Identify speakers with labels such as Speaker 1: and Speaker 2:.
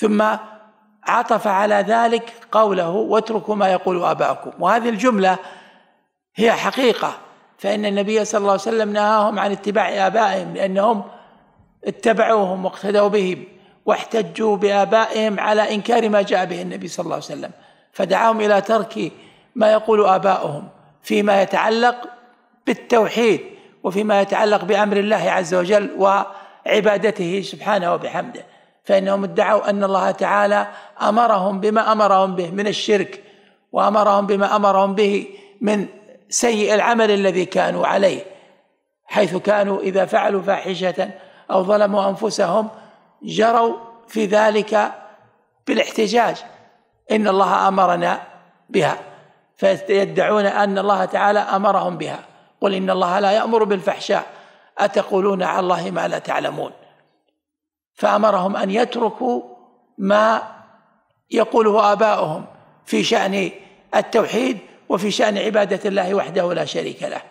Speaker 1: ثم عطف على ذلك قوله واتركوا ما يقول اباؤكم وهذه الجمله هي حقيقه فان النبي صلى الله عليه وسلم نهاهم عن اتباع ابائهم لانهم اتبعوهم واقتدوا بهم واحتجوا بابائهم على انكار ما جاء به النبي صلى الله عليه وسلم فدعاهم الى ترك ما يقول اباؤهم فيما يتعلق بالتوحيد وفيما يتعلق بامر الله عز وجل وعبادته سبحانه وبحمده فإنهم ادعوا أن الله تعالى أمرهم بما أمرهم به من الشرك وأمرهم بما أمرهم به من سيء العمل الذي كانوا عليه حيث كانوا إذا فعلوا فاحشة أو ظلموا أنفسهم جروا في ذلك بالاحتجاج إن الله أمرنا بها فيدعون أن الله تعالى أمرهم بها قل إن الله لا يأمر بالفحشاء أتقولون على الله ما لا تعلمون فامرهم ان يتركوا ما يقوله اباؤهم في شان التوحيد وفي شان عباده الله وحده لا شريك له